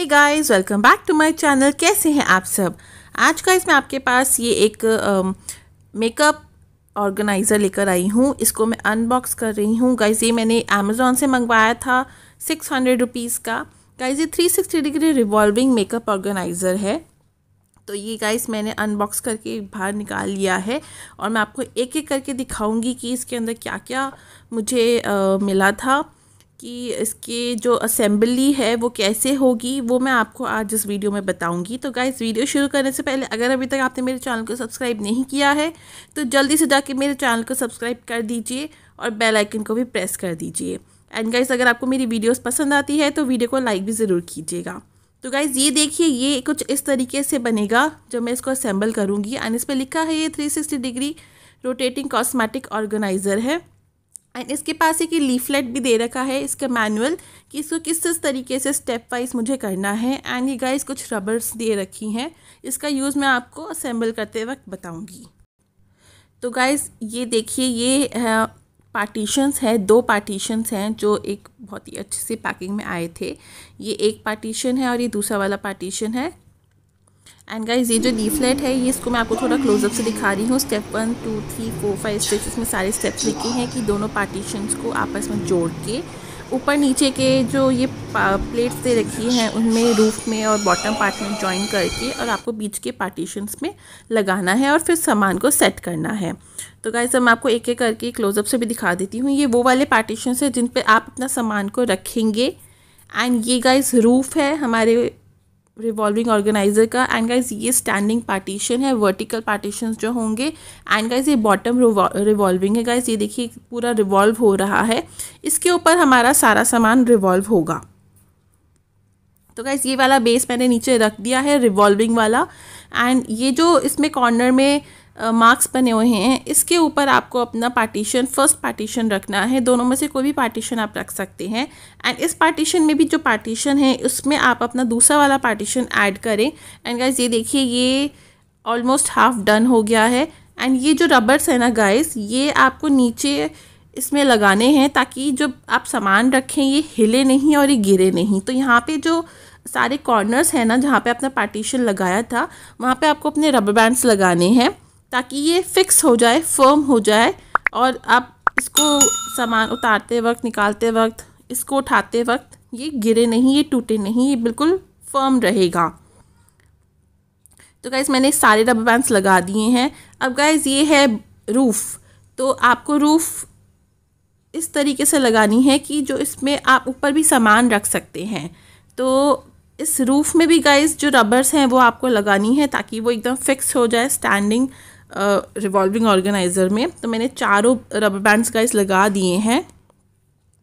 hey guys welcome back to my channel कैसे हैं आप सब आज का इसमें आपके पास ये एक मेकअप um, ऑर्गेनाइज़र लेकर आई हूँ इसको मैं अनबॉक्स कर रही हूँ गाइस ये मैंने अमेज़ोन से मंगवाया था सिक्स हंड्रेड रुपीज़ का गाइस ये three sixty degree revolving makeup organiser है तो ये गाइस मैंने अनबॉक्स करके बाहर निकाल लिया है और मैं आपको एक एक करके दिखाऊँगी कि इसके अंदर क्या क्या मुझे आ, uh, मिला था कि इसके जो असेंबली है वो कैसे होगी वो मैं आपको आज इस वीडियो में बताऊंगी तो गाइस वीडियो शुरू करने से पहले अगर अभी तक आपने मेरे चैनल को सब्सक्राइब नहीं किया है तो जल्दी से जाके मेरे चैनल को सब्सक्राइब कर दीजिए और बेल आइकन को भी प्रेस कर दीजिए एंड गाइस अगर आपको मेरी वीडियोज़ पसंद आती है तो वीडियो को लाइक भी ज़रूर कीजिएगा तो गाइज़ ये देखिए ये कुछ इस तरीके से बनेगा जब मैं इसको असेंबल करूँगी एंड इस पर लिखा है ये three degree rotating cosmetic organiser है एंड इसके पास एक लीफलेट भी दे रखा है इसका मैनुअल कि इसको किस किस तरीके से स्टेप वाइज मुझे करना है एंड ये गाइस कुछ रबर्स दे रखी हैं इसका यूज़ मैं आपको असेंबल करते वक्त बताऊंगी तो गाइस ये देखिए ये पार्टीशंस है दो पार्टीशंस हैं जो एक बहुत ही अच्छे से पैकिंग में आए थे ये एक पार्टीशन है और ये दूसरा वाला पार्टीशन है एंड गाइज ये जो लीफलेट है ये इसको मैं आपको थोड़ा क्लोजअप से दिखा रही हूँ step one two three four five steps इसमें सारे स्टेप्स लिखे हैं कि दोनों पार्टीशंस को आपस में जोड़ के ऊपर नीचे के जो ये प्लेट्स दे रखी हैं उनमें रूफ में और बॉटम पार्ट में ज्वाइन करके और आपको बीच के पार्टीशंस में लगाना है और फिर सामान को सेट करना है तो गाइज अब मैं आपको एक एक करके क्लोजअप से भी दिखा देती हूँ ये वो वाले पार्टीशंस है जिन पर आप अपना सामान को रखेंगे एंड ये गाइज रूफ है हमारे रिवॉल्विंग ऑर्गेनाइज़र का एंड गाइज ये स्टैंडिंग पार्टीशन है वर्टिकल पार्टीशन जो होंगे एंड गाइज ये बॉटम रिवॉल्विंग है गाइज ये देखिए पूरा रिवॉल्व हो रहा है इसके ऊपर हमारा सारा सामान रिवॉल्व होगा तो गाइज ये वाला बेस मैंने नीचे रख दिया है रिवॉल्विंग वाला एंड ये जो इसमें कॉर्नर में मार्क्स uh, बने हुए हैं इसके ऊपर आपको अपना पार्टीशन फर्स्ट पार्टीशन रखना है दोनों में से कोई भी पार्टीशन आप रख सकते हैं एंड इस पार्टीशन में भी जो पार्टीशन है उसमें आप अपना दूसरा वाला पार्टीशन ऐड करें एंड गाइज ये देखिए ये ऑलमोस्ट हाफ डन हो गया है एंड ये जो रबर्स है ना गाइस ये आपको नीचे इसमें लगाने हैं ताकि जो आप सामान रखें ये हिले नहीं और ये गिरे नहीं तो यहाँ पे जो सारे कॉर्नर्स हैं ना जहाँ पे अपना पार्टीशन लगाया था वहाँ पे आपको अपने रबर बैंड्स लगाने हैं ताकि ये फिक्स हो जाए फर्म हो जाए और आप इसको सामान उतारते वक्त निकालते वक्त इसको उठाते वक्त ये गिरे नहीं ये टूटे नहीं ये बिल्कुल फर्म रहेगा तो गाइज़ मैंने सारे रबर बैंड्स लगा दिए हैं अब गाइज़ ये है रूफ़ तो आपको रूफ़ इस तरीके से लगानी है कि जो इसमें आप ऊपर भी सामान रख सकते हैं तो इस रूफ़ में भी गाइस जो रबर्स हैं वो आपको लगानी है ताकि वो एकदम फिक्स हो जाए स्टैंडिंग रिवॉल्विंग ऑर्गेनाइज़र में तो मैंने चारों रबर बैंड्स गाइस लगा दिए हैं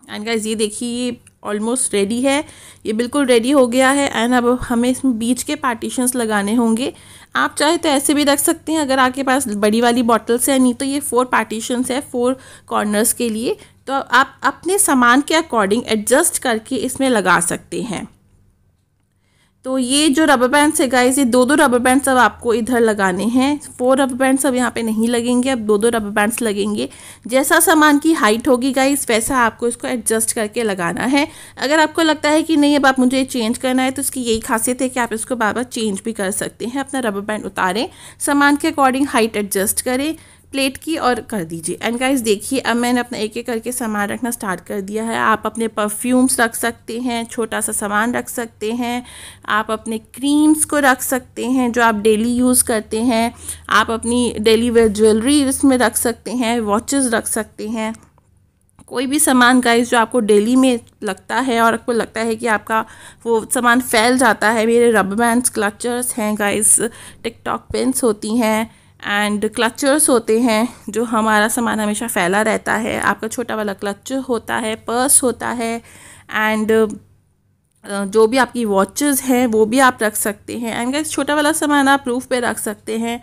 एंड गाइस ये देखिए ये ऑलमोस्ट रेडी है ये बिल्कुल रेडी हो गया है एंड अब हमें इसमें बीच के पार्टीशंस लगाने होंगे आप चाहे तो ऐसे भी रख सकते हैं अगर आपके पास बड़ी वाली बॉटल्स हैं नहीं तो ये फोर पार्टीशंस है फोर कॉर्नर्स के लिए तो आप अपने सामान के अकॉर्डिंग एडजस्ट करके इसमें लगा सकते हैं तो ये जो रबर बैंड्स है गाइज ये दो दो रबर बैंड्स अब आपको इधर लगाने हैं फोर रबर बैंड्स अब यहाँ पे नहीं लगेंगे अब दो दो रबर बैंड्स लगेंगे जैसा सामान की हाइट होगी गाइज वैसा आपको इसको एडजस्ट करके लगाना है अगर आपको लगता है कि नहीं अब आप मुझे चेंज करना है तो इसकी यही खासियत है कि आप इसको बार बार चेंज भी कर सकते हैं अपना रबर बैंड उतारें सामान के अकॉर्डिंग हाइट एडजस्ट करें प्लेट की और कर दीजिए एंड गाइस देखिए अब मैंने अपना एक एक करके सामान रखना स्टार्ट कर दिया है आप अपने परफ्यूम्स रख सकते हैं छोटा सा सामान रख सकते हैं आप अपने क्रीम्स को रख सकते हैं जो आप डेली यूज़ करते हैं आप अपनी डेली वेयर ज्वेलरी इसमें रख सकते हैं वॉचेस रख सकते हैं कोई भी सामान गाइस जो आपको डेली में लगता है और आपको लगता है कि आपका वो सामान फैल जाता है मेरे रबर बैंड क्लचर्स हैं गाइस टिकटॉक पेंस होती हैं एंड क्लचर्स होते हैं जो हमारा सामान हमेशा फैला रहता है आपका छोटा वाला क्लच होता है पर्स होता है एंड जो भी आपकी वॉचेस हैं वो भी आप रख सकते हैं एंड गाइज छोटा वाला सामान आप रूफ पे रख सकते हैं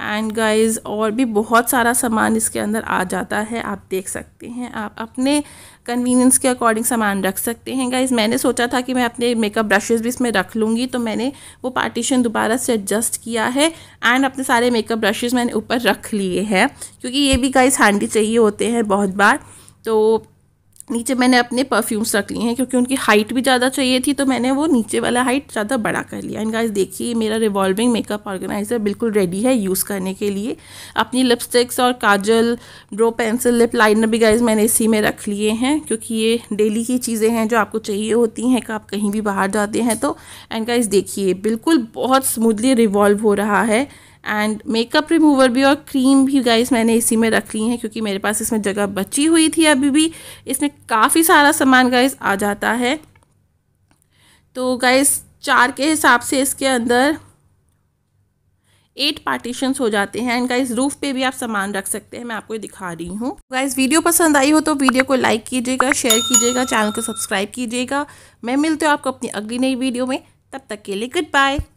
एंड गाइज और भी बहुत सारा सामान इसके अंदर आ जाता है आप देख सकते हैं आप अपने कन्वीनियंस के अकॉर्डिंग सामान रख सकते हैं गाइज मैंने सोचा था कि मैं अपने मेकअप ब्रशेज़ भी इसमें रख लूँगी तो मैंने वो पार्टीशन दोबारा से एडजस्ट किया है एंड अपने सारे मेकअप ब्रशेज़ मैंने ऊपर रख लिए हैं क्योंकि ये भी गाइज हैंडी चाहिए होते हैं बहुत बार तो नीचे मैंने अपने परफ्यूम्स रख लिए हैं क्योंकि उनकी हाइट भी ज़्यादा चाहिए थी तो मैंने वो नीचे वाला हाइट ज़्यादा बड़ा कर लिया एंड गाइस देखिए मेरा रिवॉल्विंग मेकअप ऑर्गेनाइज़र बिल्कुल रेडी है यूज़ करने के लिए अपनी लिपस्टिक्स और kajal draw pencil lip liner भी गाइज मैंने इसी में रख लिए हैं क्योंकि ये डेली की चीज़ें हैं जो आपको चाहिए होती हैं कि आप कहीं भी बाहर जाते हैं तो एंड गाइज देखिए बिल्कुल बहुत स्मूदली रिवॉल्व हो रहा है एंड मेकअप रिमूवर भी और क्रीम भी गाइस मैंने इसी में रख ली है क्योंकि मेरे पास इसमें जगह बची हुई थी अभी भी इसमें काफ़ी सारा सामान गाइस आ जाता है तो गाइस चार के हिसाब से इसके अंदर एट पार्टीशंस हो जाते हैं एंड गाइस रूफ पे भी आप सामान रख सकते हैं मैं आपको दिखा रही हूँ गाइस वीडियो पसंद आई हो तो वीडियो को लाइक कीजिएगा शेयर कीजिएगा चैनल को सब्सक्राइब कीजिएगा मैं मिलती हूँ आपको अपनी अगली नई वीडियो में तब तक के लिए गुड बाय